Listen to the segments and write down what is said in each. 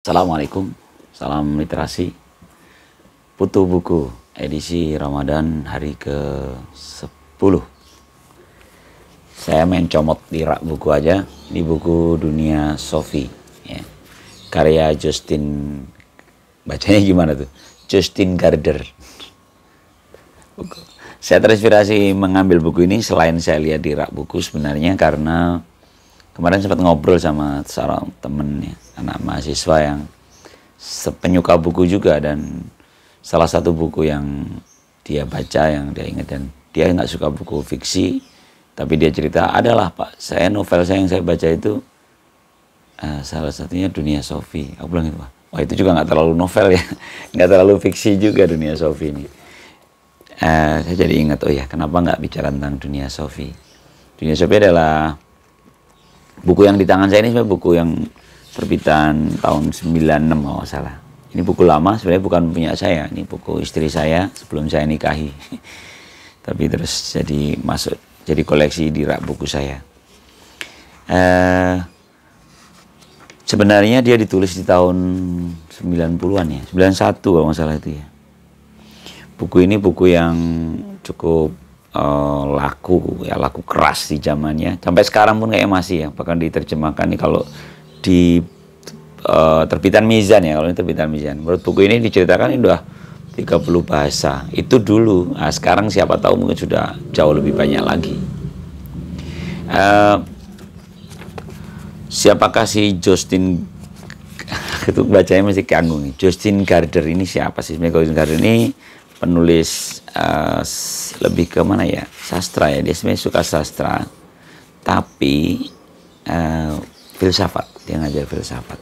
Assalamualaikum, salam literasi. Putu Buku, edisi Ramadan hari ke-10. Saya main comot di rak buku aja, di buku Dunia Sofi. Ya. Karya Justin, bacanya gimana tuh? Justin Gardner. Buku. Saya terinspirasi mengambil buku ini selain saya lihat di rak buku sebenarnya karena kemarin sempat ngobrol sama seorang temen ya, anak mahasiswa yang penyuka buku juga dan salah satu buku yang dia baca yang dia ingat dan dia nggak suka buku fiksi tapi dia cerita adalah pak saya novel saya yang saya baca itu uh, salah satunya dunia Sofi aku bilang itu pak wah itu juga nggak terlalu novel ya nggak terlalu fiksi juga dunia Sofi ini uh, saya jadi ingat oh ya kenapa nggak bicara tentang dunia Sofi dunia Sofi adalah buku yang di tangan saya ini sebenarnya buku yang terbitan tahun 96 kalau salah. Ini buku lama sebenarnya bukan punya saya, ini buku istri saya sebelum saya nikahi. Tapi terus jadi masuk jadi koleksi di rak buku saya. Eh, sebenarnya dia ditulis di tahun 90-an ya, 91 kalau salah itu ya. Buku ini buku yang cukup Eh, laku ya laku keras di zamannya sampai sekarang pun kayak masih ya bahkan diterjemahkan nih kalau di uh, terbitan Mizan ya kalau ini terbitan Mizan menurut buku ini diceritakan ini udah 30 bahasa itu dulu nah, sekarang siapa tahu mungkin sudah jauh lebih banyak lagi uh, siapakah si Justin itu bacanya masih kagum nih Justin Gardner ini siapa sih Justin Gardner ini penulis uh, lebih ke mana ya sastra ya dia sebenarnya suka sastra tapi uh, filsafat dia ngajar filsafat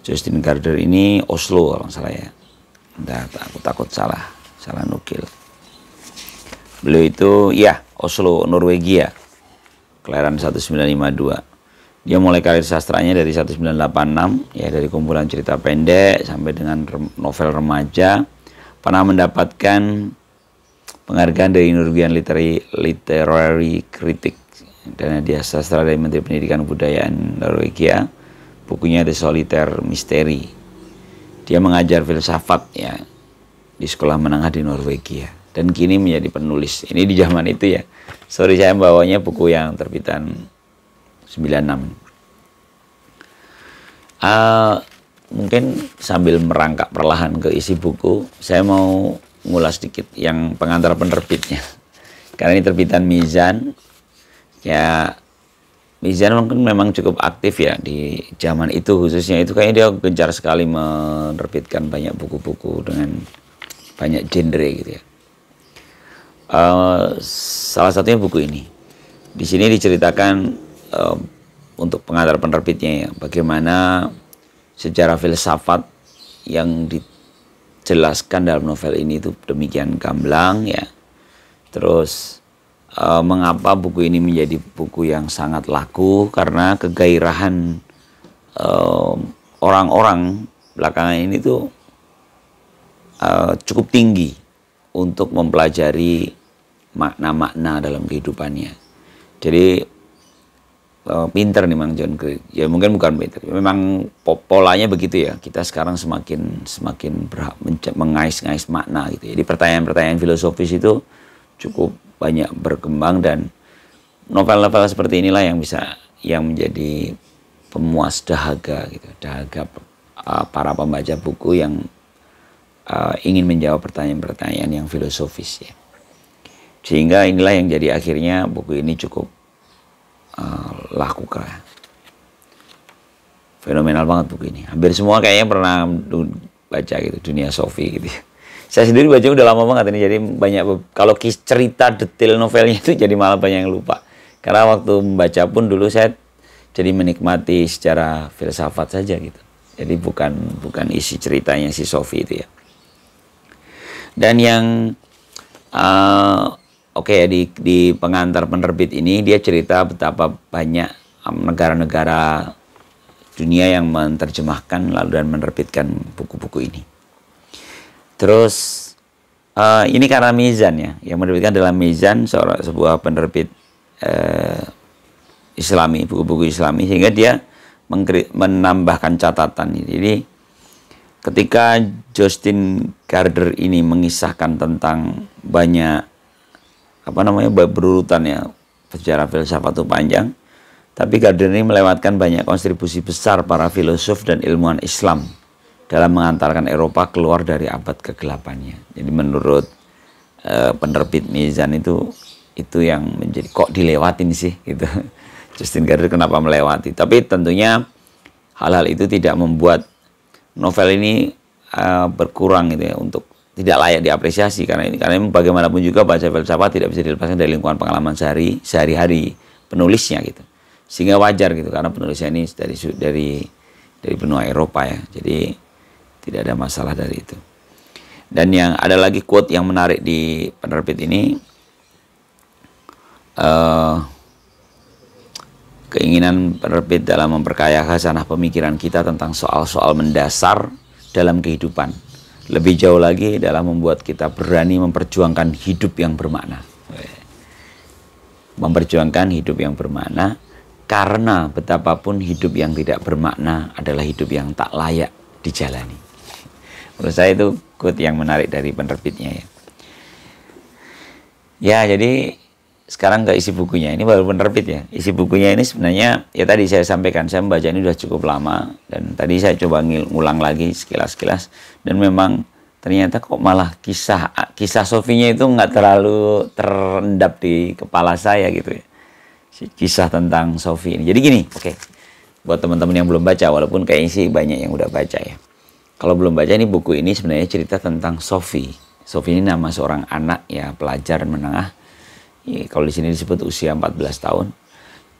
Justin Gardner ini Oslo kalau salah ya Entah, aku takut salah salah nukil beliau itu ya Oslo Norwegia kelahiran 1952 dia mulai karir sastranya dari 1986 ya dari kumpulan cerita pendek sampai dengan novel remaja pernah mendapatkan penghargaan dari Nurbian Literary, Literary Critic dan dia sastra dari Menteri Pendidikan Kebudayaan Norwegia bukunya The Solitaire Mystery dia mengajar filsafat ya di sekolah menengah di Norwegia dan kini menjadi penulis ini di zaman itu ya sorry saya bawanya buku yang terbitan 96 uh, mungkin sambil merangkak perlahan ke isi buku, saya mau ngulas sedikit yang pengantar penerbitnya. Karena ini terbitan Mizan, ya Mizan mungkin memang cukup aktif ya di zaman itu khususnya itu kayaknya dia gencar sekali menerbitkan banyak buku-buku dengan banyak genre gitu ya. Uh, salah satunya buku ini. Di sini diceritakan uh, untuk pengantar penerbitnya ya bagaimana secara filsafat yang dijelaskan dalam novel ini itu demikian gamblang ya. Terus e, mengapa buku ini menjadi buku yang sangat laku karena kegairahan eh, orang-orang e, belakangan ini tuh e, cukup tinggi untuk mempelajari makna-makna dalam kehidupannya. Jadi Eh, pinter nih Mang John Krik. Ya mungkin bukan pinter. Ya memang polanya begitu ya. Kita sekarang semakin semakin mengais-ngais makna gitu. Ya. Jadi pertanyaan-pertanyaan filosofis itu cukup banyak berkembang dan novel-novel seperti inilah yang bisa yang menjadi pemuas dahaga gitu. Dahaga uh, para pembaca buku yang uh, ingin menjawab pertanyaan-pertanyaan yang filosofis ya. Sehingga inilah yang jadi akhirnya buku ini cukup uh, lakukan. Fenomenal banget buku ini. Hampir semua kayaknya pernah baca gitu, Dunia Sofi gitu Saya sendiri baca udah lama banget ini, jadi banyak kalau cerita detail novelnya itu jadi malah banyak yang lupa. Karena waktu membaca pun dulu saya jadi menikmati secara filsafat saja gitu. Jadi bukan bukan isi ceritanya si Sofi itu ya. Dan yang uh, oke okay, di di pengantar penerbit ini dia cerita betapa banyak um, negara-negara dunia yang menerjemahkan lalu dan menerbitkan buku-buku ini. Terus uh, ini karena Mizan ya, yang menerbitkan dalam Mizan seorang sebuah penerbit uh, Islami, buku-buku Islami sehingga dia menambahkan catatan. Jadi ketika Justin Gardner ini mengisahkan tentang banyak apa namanya berurutan ya sejarah filsafat itu panjang tapi Gardner ini melewatkan banyak kontribusi besar para filosof dan ilmuwan Islam dalam mengantarkan Eropa keluar dari abad kegelapannya jadi menurut e, penerbit Mizan itu itu yang menjadi kok dilewatin sih gitu Justin Gardner kenapa melewati tapi tentunya hal-hal itu tidak membuat novel ini e, berkurang gitu ya untuk tidak layak diapresiasi karena ini karena bagaimanapun juga bahasa filsafat tidak bisa dilepaskan dari lingkungan pengalaman sehari sehari-hari penulisnya gitu sehingga wajar gitu karena penulisnya ini dari dari dari benua Eropa ya jadi tidak ada masalah dari itu dan yang ada lagi quote yang menarik di penerbit ini uh, keinginan penerbit dalam memperkaya khasanah pemikiran kita tentang soal-soal mendasar dalam kehidupan lebih jauh lagi dalam membuat kita berani memperjuangkan hidup yang bermakna. Memperjuangkan hidup yang bermakna karena betapapun hidup yang tidak bermakna adalah hidup yang tak layak dijalani. Menurut saya itu quote yang menarik dari penerbitnya ya. Ya, jadi sekarang ke isi bukunya ini baru penerbit ya isi bukunya ini sebenarnya ya tadi saya sampaikan saya membaca ini sudah cukup lama dan tadi saya coba ngulang lagi sekilas-sekilas dan memang ternyata kok malah kisah kisah Sofinya itu nggak terlalu terendap di kepala saya gitu ya kisah tentang Sofi ini jadi gini oke okay. buat teman-teman yang belum baca walaupun kayak sih banyak yang udah baca ya kalau belum baca ini buku ini sebenarnya cerita tentang Sofi Sofi ini nama seorang anak ya pelajar menengah ya, kalau di sini disebut usia 14 tahun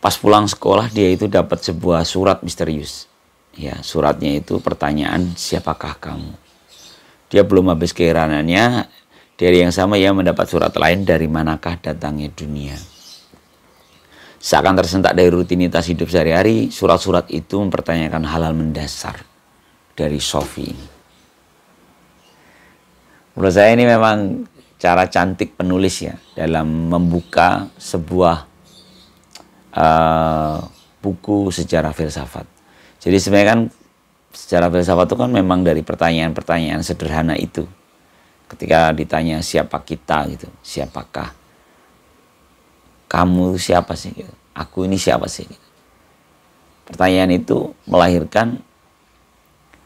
pas pulang sekolah dia itu dapat sebuah surat misterius ya suratnya itu pertanyaan siapakah kamu dia belum habis keheranannya dari yang sama ia mendapat surat lain dari manakah datangnya dunia seakan tersentak dari rutinitas hidup sehari-hari surat-surat itu mempertanyakan halal mendasar dari Sofi ini menurut saya ini memang cara cantik penulis ya dalam membuka sebuah uh, buku sejarah filsafat. Jadi sebenarnya kan sejarah filsafat itu kan memang dari pertanyaan-pertanyaan sederhana itu. Ketika ditanya siapa kita gitu, siapakah kamu siapa sih gitu, aku ini siapa sih gitu. Pertanyaan itu melahirkan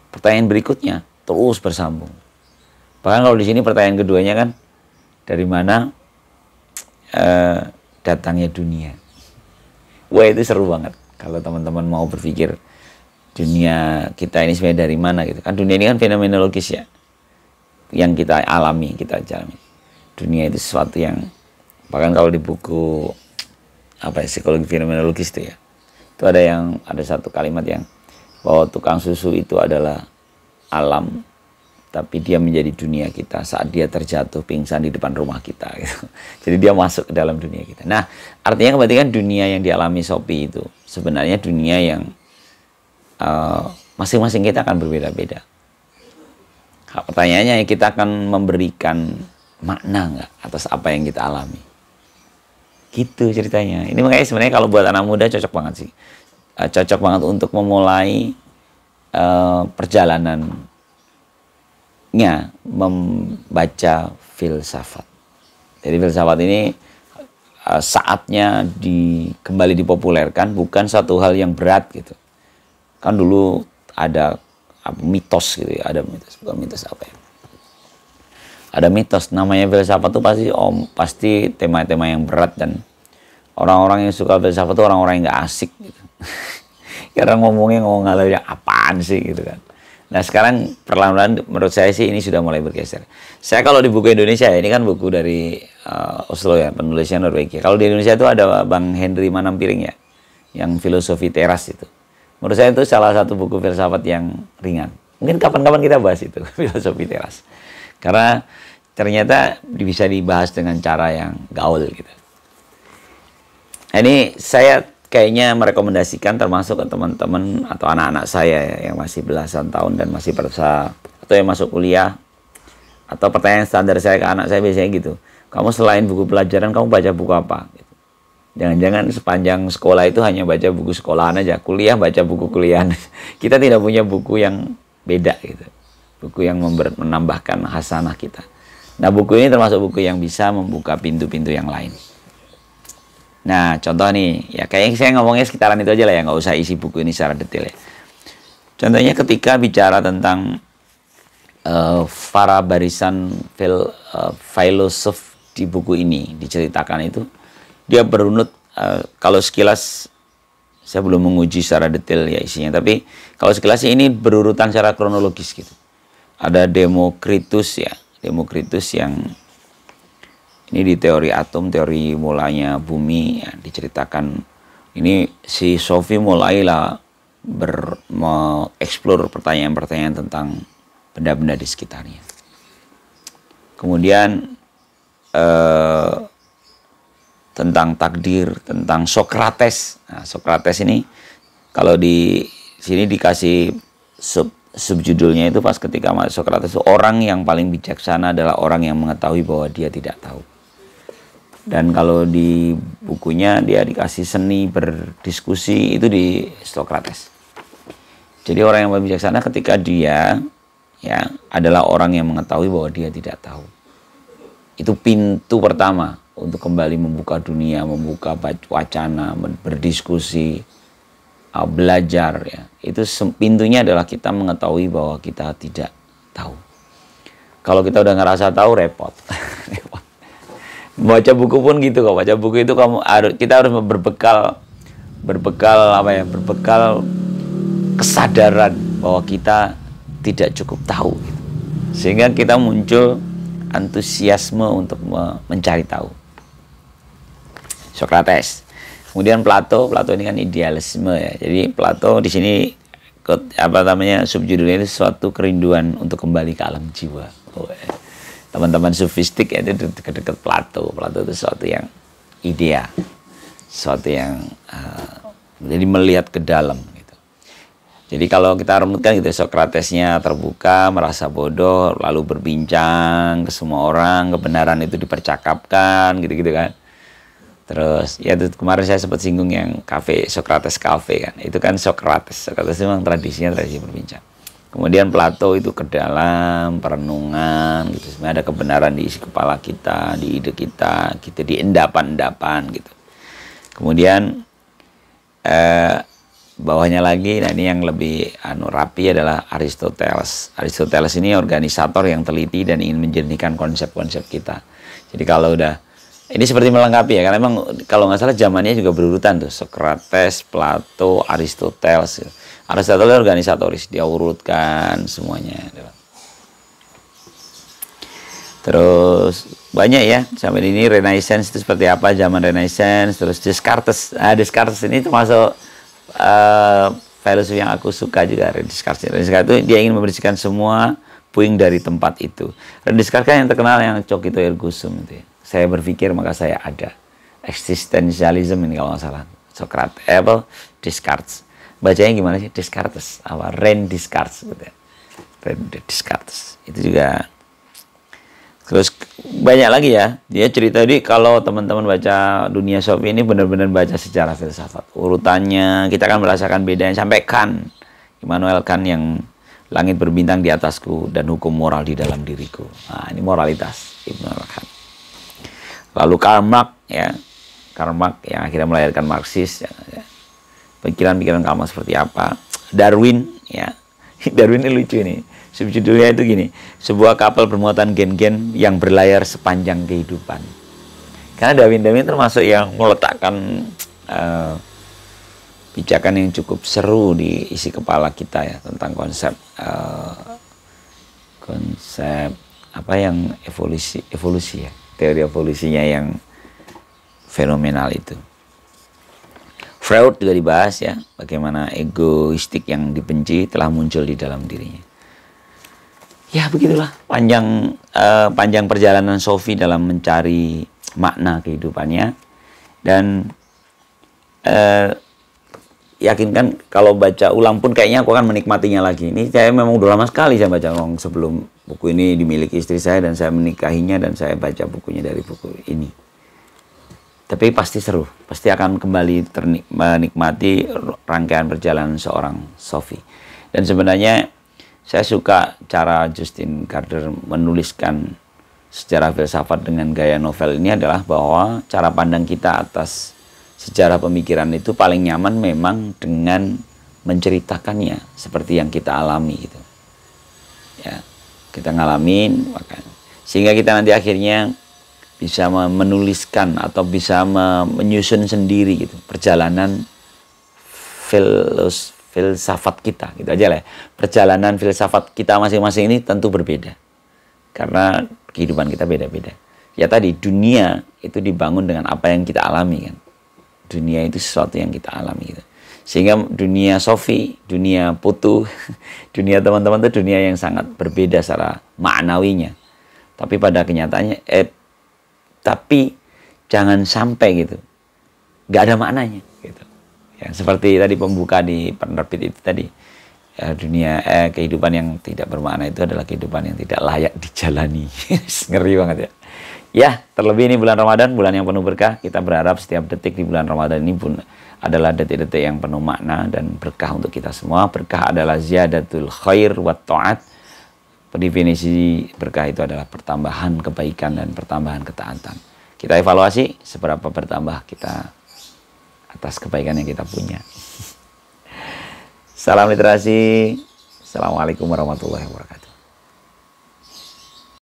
pertanyaan berikutnya terus bersambung. Bahkan kalau di sini pertanyaan keduanya kan dari mana eh, datangnya dunia. Wah itu seru banget kalau teman-teman mau berpikir dunia kita ini sebenarnya dari mana gitu kan dunia ini kan fenomenologis ya yang kita alami kita jalani dunia itu sesuatu yang bahkan kalau di buku apa ya, psikologi fenomenologis itu ya itu ada yang ada satu kalimat yang bahwa tukang susu itu adalah alam tapi dia menjadi dunia kita saat dia terjatuh pingsan di depan rumah kita gitu. jadi dia masuk ke dalam dunia kita nah artinya kebetulan dunia yang dialami Sopi itu sebenarnya dunia yang eh, masing-masing uh, kita akan berbeda-beda nah, pertanyaannya kita akan memberikan makna nggak atas apa yang kita alami gitu ceritanya ini makanya sebenarnya kalau buat anak muda cocok banget sih uh, cocok banget untuk memulai uh, perjalanan baiknya membaca filsafat. Jadi filsafat ini eh, saatnya di, kembali dipopulerkan bukan satu hal yang berat gitu. Kan dulu ada mitos gitu ya, ada mitos bukan mitos apa ya. Ada mitos namanya filsafat tuh pasti om pasti tema-tema yang berat dan orang-orang yang suka filsafat tuh orang-orang yang gak asik gitu. Karena ngomongnya ngomong ngalirnya apaan sih gitu kan Nah sekarang perlahan-lahan menurut saya sih ini sudah mulai bergeser. Saya kalau di buku Indonesia ya, ini kan buku dari uh, Oslo ya, penulisnya Norwegia. Kalau di Indonesia itu ada Bang Henry Manampiring ya, yang filosofi teras itu. Menurut saya itu salah satu buku filsafat yang ringan. Mungkin kapan-kapan kita bahas itu, filosofi teras. Karena ternyata bisa dibahas dengan cara yang gaul gitu. Nah, ini saya kayaknya merekomendasikan termasuk ke teman-teman atau anak-anak saya yang masih belasan tahun dan masih persa atau yang masuk kuliah atau pertanyaan standar saya ke anak saya biasanya gitu kamu selain buku pelajaran kamu baca buku apa gitu. jangan-jangan sepanjang sekolah itu hanya baca buku sekolahan aja kuliah baca buku kuliah kita tidak punya buku yang beda gitu buku yang menambahkan hasanah kita nah buku ini termasuk buku yang bisa membuka pintu-pintu yang lain Nah, contoh nih, ya kayak saya ngomongnya sekitaran itu aja lah ya, nggak usah isi buku ini secara detail ya. Contohnya ketika bicara tentang uh, para barisan fil, uh, filosof di buku ini diceritakan itu, dia berunut uh, kalau sekilas saya belum menguji secara detail ya isinya, tapi kalau sekilas ini berurutan secara kronologis gitu. Ada Demokritus ya, Demokritus yang ini di teori atom, teori mulanya bumi ya, diceritakan. Ini si Sofi mulailah mengeksplor pertanyaan-pertanyaan tentang benda-benda di sekitarnya. Kemudian eh, tentang takdir, tentang Sokrates. Nah, Sokrates ini kalau di sini dikasih sub subjudulnya itu pas ketika Sokrates orang yang paling bijaksana adalah orang yang mengetahui bahwa dia tidak tahu dan kalau di bukunya dia dikasih seni berdiskusi itu di Sokrates. Jadi orang yang bijaksana ketika dia ya adalah orang yang mengetahui bahwa dia tidak tahu. Itu pintu pertama untuk kembali membuka dunia, membuka wacana, berdiskusi, uh, belajar ya. Itu pintunya adalah kita mengetahui bahwa kita tidak tahu. Kalau kita udah ngerasa tahu repot. baca buku pun gitu kok baca buku itu kamu harus kita harus berbekal berbekal apa ya berbekal kesadaran bahwa kita tidak cukup tahu gitu. sehingga kita muncul antusiasme untuk mencari tahu Socrates kemudian Plato Plato ini kan idealisme ya jadi Plato di sini apa namanya subjudulnya itu suatu kerinduan untuk kembali ke alam jiwa oh, eh teman-teman sufistik ya, itu dekat-dekat Plato. Plato itu sesuatu yang idea, sesuatu yang uh, jadi melihat ke dalam. Gitu. Jadi kalau kita renungkan gitu Sokratesnya terbuka, merasa bodoh, lalu berbincang ke semua orang, kebenaran itu dipercakapkan, gitu-gitu kan. Terus ya kemarin saya sempat singgung yang kafe Socrates kafe kan. Itu kan Socrates. Socrates memang tradisinya tradisi berbincang. Kemudian Plato itu ke dalam perenungan gitu. Sebenarnya ada kebenaran di isi kepala kita, di ide kita, kita gitu, di endapan-endapan gitu. Kemudian eh, bawahnya lagi, nah ini yang lebih anu rapi adalah Aristoteles. Aristoteles ini organisator yang teliti dan ingin menjernihkan konsep-konsep kita. Jadi kalau udah ini seperti melengkapi ya, karena memang kalau nggak salah zamannya juga berurutan tuh, Socrates, Plato, Aristoteles. Gitu. Aristoteles organisatoris, dia urutkan semuanya. Gitu. Terus banyak ya, sampai ini Renaissance itu seperti apa zaman Renaissance, terus Descartes. Nah, Descartes ini termasuk uh, eh, filosof yang aku suka juga, Descartes. Ya. Descartes itu dia ingin membersihkan semua puing dari tempat itu. Descartes kan yang terkenal yang cok itu ergusum. itu ya saya berpikir maka saya ada. Existentialism ini kalau nggak salah. Socrates, eh, Apple, Descartes. Bacanya gimana sih? Descartes. Apa? Ren Descartes. Gitu ya. Ren Descartes. Itu juga. Terus banyak lagi ya. Dia cerita di kalau teman-teman baca Dunia Sophie ini benar-benar baca secara filsafat. Urutannya kita akan merasakan bedanya sampai kan. Immanuel Kant yang langit berbintang di atasku dan hukum moral di dalam diriku. Nah, ini moralitas Ibnu al Lalu Karl Marx ya, Karl Marx yang akhirnya melahirkan Marxis, ya. ya. pikiran-pikiran kamu seperti apa. Darwin ya, Darwin ini lucu nih. Subjudulnya itu gini, sebuah kapal bermuatan gen-gen yang berlayar sepanjang kehidupan. Karena Darwin Darwin termasuk yang meletakkan uh, pijakan yang cukup seru di isi kepala kita ya tentang konsep uh, konsep apa yang evolusi evolusi ya teori evolusinya yang fenomenal itu. Freud juga dibahas ya, bagaimana egoistik yang dibenci telah muncul di dalam dirinya. Ya begitulah panjang uh, panjang perjalanan Sophie dalam mencari makna kehidupannya dan uh, yakinkan kalau baca ulang pun kayaknya aku akan menikmatinya lagi. Ini saya memang udah lama sekali saya baca ulang sebelum buku ini dimiliki istri saya dan saya menikahinya dan saya baca bukunya dari buku ini. Tapi pasti seru, pasti akan kembali menikmati rangkaian perjalanan seorang Sophie. Dan sebenarnya saya suka cara Justin Carter menuliskan secara filsafat dengan gaya novel ini adalah bahwa cara pandang kita atas sejarah pemikiran itu paling nyaman memang dengan menceritakannya seperti yang kita alami gitu ya kita ngalamin maka sehingga kita nanti akhirnya bisa menuliskan atau bisa menyusun sendiri gitu perjalanan filos filsafat kita gitu aja lah ya. perjalanan filsafat kita masing-masing ini tentu berbeda karena kehidupan kita beda-beda ya tadi dunia itu dibangun dengan apa yang kita alami kan dunia itu sesuatu yang kita alami gitu. Sehingga dunia Sofi, dunia Putu, dunia teman-teman itu dunia yang sangat berbeda secara maknawinya. Tapi pada kenyataannya, eh, tapi jangan sampai gitu, gak ada maknanya gitu. Ya, seperti tadi pembuka di penerbit itu tadi, ya, dunia eh, kehidupan yang tidak bermakna itu adalah kehidupan yang tidak layak dijalani. Ngeri banget ya. Ya, terlebih ini bulan Ramadan, bulan yang penuh berkah. Kita berharap setiap detik di bulan Ramadan ini pun adalah detik-detik yang penuh makna dan berkah untuk kita semua. Berkah adalah ziyadatul khair wa ta'at. Definisi berkah itu adalah pertambahan kebaikan dan pertambahan ketaatan. Kita evaluasi seberapa bertambah kita atas kebaikan yang kita punya. Salam literasi. Assalamualaikum warahmatullahi wabarakatuh.